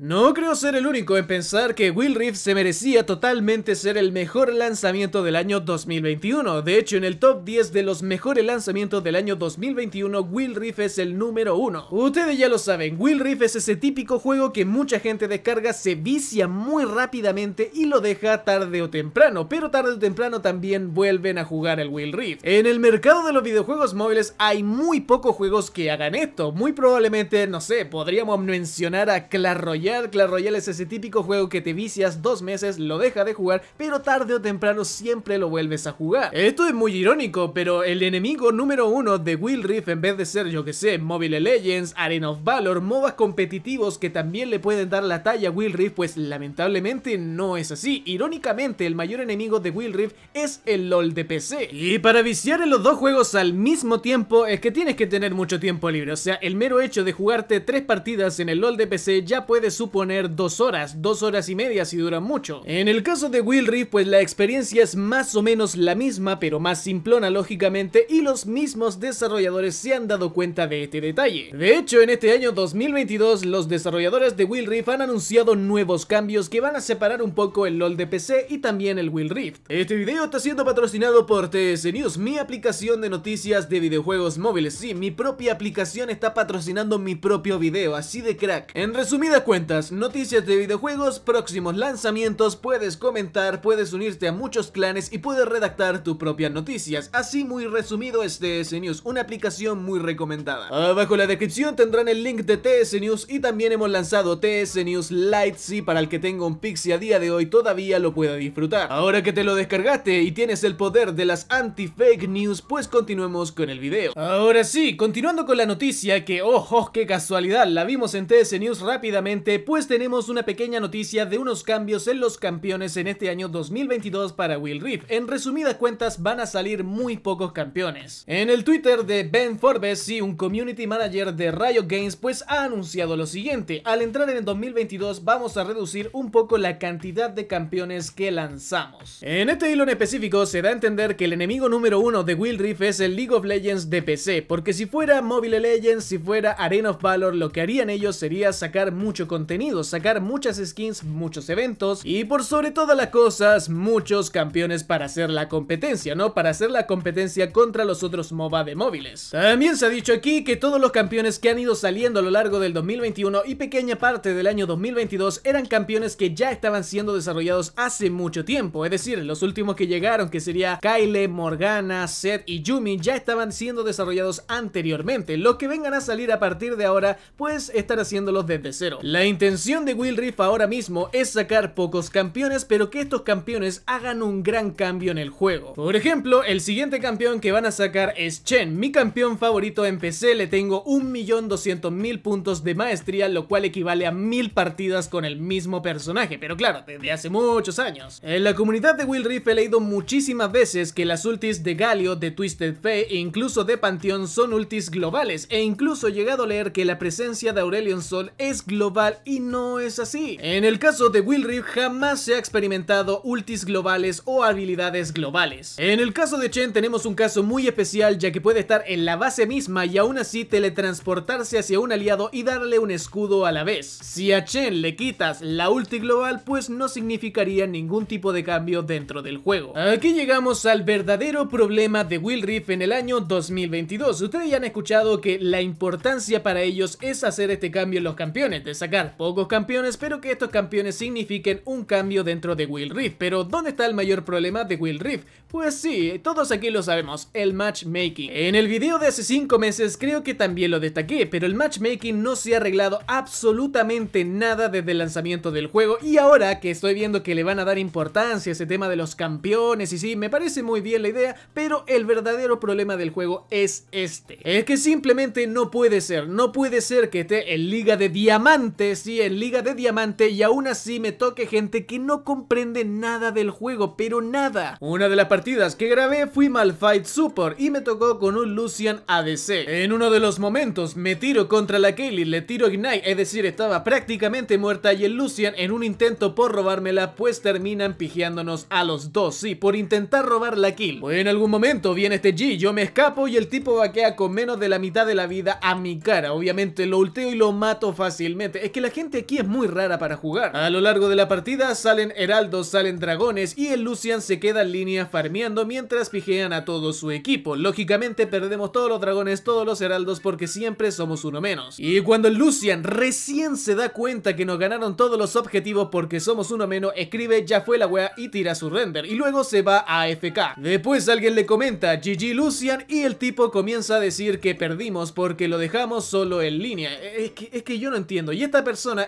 No creo ser el único en pensar que Will Reef se merecía totalmente ser el mejor lanzamiento del año 2021. De hecho, en el top 10 de los mejores lanzamientos del año 2021, Will Reef es el número 1. Ustedes ya lo saben, Will Reef es ese típico juego que mucha gente descarga, se vicia muy rápidamente y lo deja tarde o temprano, pero tarde o temprano también vuelven a jugar el Will Reef. En el mercado de los videojuegos móviles hay muy pocos juegos que hagan esto. Muy probablemente, no sé, podríamos mencionar a Claro. Claro, Clash es ese típico juego que te vicias dos meses, lo deja de jugar, pero tarde o temprano siempre lo vuelves a jugar. Esto es muy irónico, pero el enemigo número uno de Will Rift, en vez de ser, yo que sé, Mobile Legends, Arena of Valor, modas competitivos que también le pueden dar la talla a Will Rift, pues lamentablemente no es así. Irónicamente, el mayor enemigo de Will Rift es el LOL de PC. Y para viciar en los dos juegos al mismo tiempo es que tienes que tener mucho tiempo libre, o sea, el mero hecho de jugarte tres partidas en el LOL de PC ya puedes suponer dos horas, dos horas y media si duran mucho. En el caso de Will Reef, pues la experiencia es más o menos la misma, pero más simplona lógicamente, y los mismos desarrolladores se han dado cuenta de este detalle. De hecho, en este año 2022, los desarrolladores de Will Rift han anunciado nuevos cambios que van a separar un poco el LoL de PC y también el Will Rift. Este video está siendo patrocinado por TS News, mi aplicación de noticias de videojuegos móviles. Sí, mi propia aplicación está patrocinando mi propio video, así de crack. En resumidas cuentas, noticias de videojuegos, próximos lanzamientos, puedes comentar, puedes unirte a muchos clanes y puedes redactar tus propias noticias. Así muy resumido es TS News, una aplicación muy recomendada. Abajo en la descripción tendrán el link de TS News y también hemos lanzado TS News Lite si para el que tenga un Pixie a día de hoy todavía lo pueda disfrutar. Ahora que te lo descargaste y tienes el poder de las anti-fake news, pues continuemos con el video. Ahora sí, continuando con la noticia que, ojo, qué casualidad, la vimos en TS News rápidamente Después pues tenemos una pequeña noticia de unos cambios en los campeones en este año 2022 para Will Reef. En resumidas cuentas, van a salir muy pocos campeones. En el Twitter de Ben Forbes, y un community manager de Riot Games, pues ha anunciado lo siguiente. Al entrar en el 2022 vamos a reducir un poco la cantidad de campeones que lanzamos. En este hilo en específico se da a entender que el enemigo número uno de Will Reef es el League of Legends de PC, porque si fuera Mobile Legends, si fuera Arena of Valor, lo que harían ellos sería sacar mucho contenido contenido, sacar muchas skins, muchos eventos y por sobre todas las cosas, muchos campeones para hacer la competencia, ¿no? Para hacer la competencia contra los otros MOBA de móviles. También se ha dicho aquí que todos los campeones que han ido saliendo a lo largo del 2021 y pequeña parte del año 2022 eran campeones que ya estaban siendo desarrollados hace mucho tiempo, es decir, los últimos que llegaron, que sería Kyle, Morgana, Seth y Yumi, ya estaban siendo desarrollados anteriormente. Los que vengan a salir a partir de ahora, pues estar haciéndolos desde cero. La intención de Will Riff ahora mismo es sacar pocos campeones, pero que estos campeones hagan un gran cambio en el juego. Por ejemplo, el siguiente campeón que van a sacar es Chen, mi campeón favorito en PC, le tengo 1.200.000 puntos de maestría, lo cual equivale a 1000 partidas con el mismo personaje, pero claro, desde hace muchos años. En la comunidad de Will Reef he leído muchísimas veces que las ultis de Galio, de Twisted Fate e incluso de Panteón son ultis globales, e incluso he llegado a leer que la presencia de Aurelion Sol es global y no es así. En el caso de Will riff, jamás se ha experimentado ultis globales o habilidades globales. En el caso de Chen tenemos un caso muy especial ya que puede estar en la base misma y aún así teletransportarse hacia un aliado y darle un escudo a la vez. Si a Chen le quitas la ulti global pues no significaría ningún tipo de cambio dentro del juego. Aquí llegamos al verdadero problema de Will riff en el año 2022. Ustedes ya han escuchado que la importancia para ellos es hacer este cambio en los campeones, de sacar pocos campeones, pero que estos campeones signifiquen un cambio dentro de Will Reef. Pero ¿dónde está el mayor problema de Will Reef? Pues sí, todos aquí lo sabemos, el matchmaking. En el video de hace 5 meses creo que también lo destaqué, pero el matchmaking no se ha arreglado absolutamente nada desde el lanzamiento del juego y ahora que estoy viendo que le van a dar importancia a ese tema de los campeones y sí, me parece muy bien la idea, pero el verdadero problema del juego es este. Es que simplemente no puede ser, no puede ser que esté en Liga de Diamantes sí en Liga de Diamante y aún así me toque gente que no comprende nada del juego, pero nada. Una de las partidas que grabé fui Malfight Super y me tocó con un Lucian ADC. En uno de los momentos me tiro contra la y le tiro Ignite, es decir, estaba prácticamente muerta y el Lucian en un intento por robármela pues terminan pijeándonos a los dos, sí, por intentar robar la kill. en algún momento viene este G, yo me escapo y el tipo vaquea con menos de la mitad de la vida a mi cara. Obviamente lo ulteo y lo mato fácilmente. Es que la gente aquí es muy rara para jugar. A lo largo de la partida salen heraldos, salen dragones y el Lucian se queda en línea farmeando mientras pijean a todo su equipo. Lógicamente perdemos todos los dragones, todos los heraldos porque siempre somos uno menos. Y cuando el Lucian recién se da cuenta que nos ganaron todos los objetivos porque somos uno menos, escribe ya fue la wea y tira su render y luego se va a FK. Después alguien le comenta GG Lucian y el tipo comienza a decir que perdimos porque lo dejamos solo en línea. Es que, es que yo no entiendo. Y esta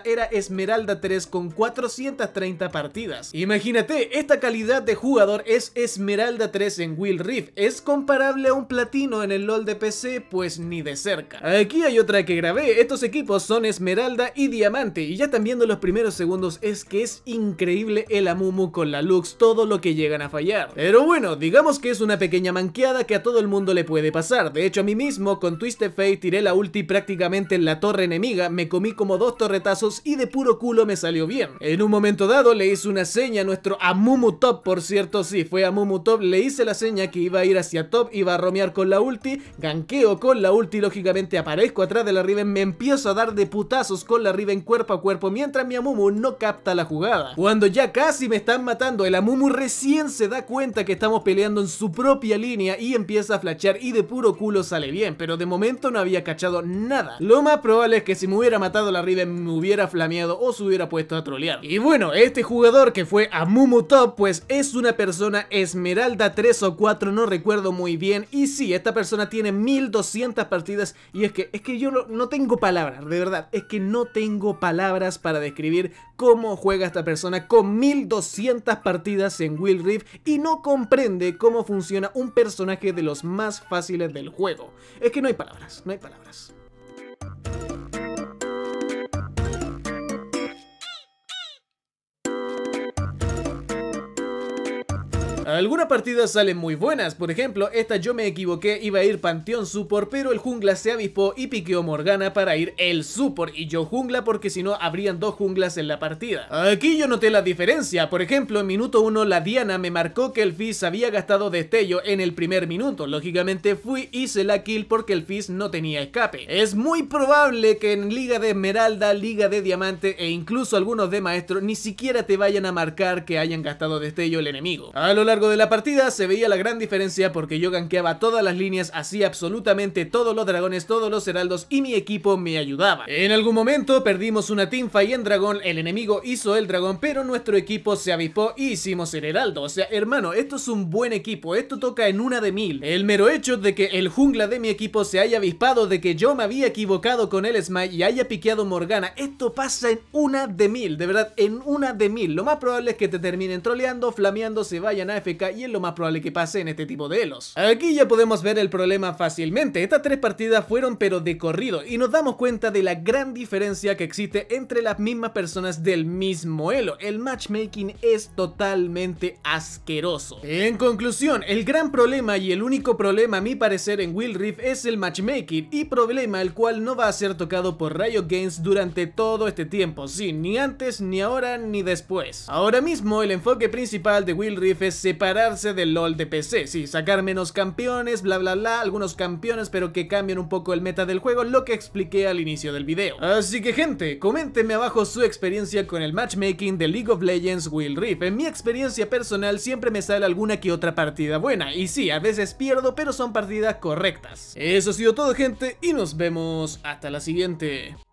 era Esmeralda 3 con 430 partidas. Imagínate, esta calidad de jugador es Esmeralda 3 en Will Reef. ¿Es comparable a un platino en el LoL de PC? Pues ni de cerca. Aquí hay otra que grabé. Estos equipos son Esmeralda y Diamante. Y ya también viendo los primeros segundos es que es increíble el Amumu con la Lux, todo lo que llegan a fallar. Pero bueno, digamos que es una pequeña manqueada que a todo el mundo le puede pasar. De hecho, a mí mismo, con Twisted Fate tiré la ulti prácticamente en la torre enemiga, me comí como dos torres y de puro culo me salió bien. En un momento dado le hice una seña a nuestro Amumu Top, por cierto, sí, fue Amumu Top, le hice la seña que iba a ir hacia Top, iba a romear con la ulti, ganqueo con la ulti, lógicamente aparezco atrás de la Riven, me empiezo a dar de putazos con la Riven cuerpo a cuerpo, mientras mi Amumu no capta la jugada. Cuando ya casi me están matando, el Amumu recién se da cuenta que estamos peleando en su propia línea y empieza a flashear y de puro culo sale bien, pero de momento no había cachado nada. Lo más probable es que si me hubiera matado la Riven me hubiera flameado o se hubiera puesto a trolear. Y bueno, este jugador que fue a Mumu Top, pues es una persona esmeralda 3 o 4, no recuerdo muy bien. Y sí, esta persona tiene 1200 partidas y es que, es que yo no tengo palabras, de verdad, es que no tengo palabras para describir cómo juega esta persona con 1200 partidas en Will Rift y no comprende cómo funciona un personaje de los más fáciles del juego. Es que no hay palabras, no hay palabras. Algunas partidas salen muy buenas, por ejemplo, esta yo me equivoqué, iba a ir Panteón Supor, pero el jungla se avispó y piqueó Morgana para ir el Supor y yo jungla porque si no habrían dos junglas en la partida. Aquí yo noté la diferencia, por ejemplo, en minuto 1 la Diana me marcó que el Fizz había gastado destello en el primer minuto, lógicamente fui, y hice la kill porque el Fizz no tenía escape. Es muy probable que en Liga de Esmeralda, Liga de Diamante e incluso algunos de Maestro ni siquiera te vayan a marcar que hayan gastado destello el enemigo. A lo largo de la partida se veía la gran diferencia porque yo ganqueaba todas las líneas, hacía absolutamente todos los dragones, todos los heraldos y mi equipo me ayudaba. En algún momento perdimos una y en dragón, el enemigo hizo el dragón, pero nuestro equipo se avispó y hicimos el heraldo. O sea, hermano, esto es un buen equipo, esto toca en una de mil. El mero hecho de que el jungla de mi equipo se haya avispado, de que yo me había equivocado con el smite y haya piqueado Morgana, esto pasa en una de mil, de verdad, en una de mil. Lo más probable es que te terminen troleando, flameando, se vayan a y es lo más probable que pase en este tipo de elos. Aquí ya podemos ver el problema fácilmente, estas tres partidas fueron pero de corrido y nos damos cuenta de la gran diferencia que existe entre las mismas personas del mismo elo, el matchmaking es totalmente asqueroso. En conclusión, el gran problema y el único problema a mi parecer en Will Reef es el matchmaking y problema el cual no va a ser tocado por Riot Games durante todo este tiempo, sí, ni antes, ni ahora, ni después. Ahora mismo el enfoque principal de Will Reef es separarse del LOL de PC, sí, sacar menos campeones, bla bla bla, algunos campeones pero que cambien un poco el meta del juego, lo que expliqué al inicio del video. Así que gente, coméntenme abajo su experiencia con el matchmaking de League of Legends Will Reef. En mi experiencia personal siempre me sale alguna que otra partida buena, y sí, a veces pierdo, pero son partidas correctas. Eso ha sido todo gente, y nos vemos hasta la siguiente.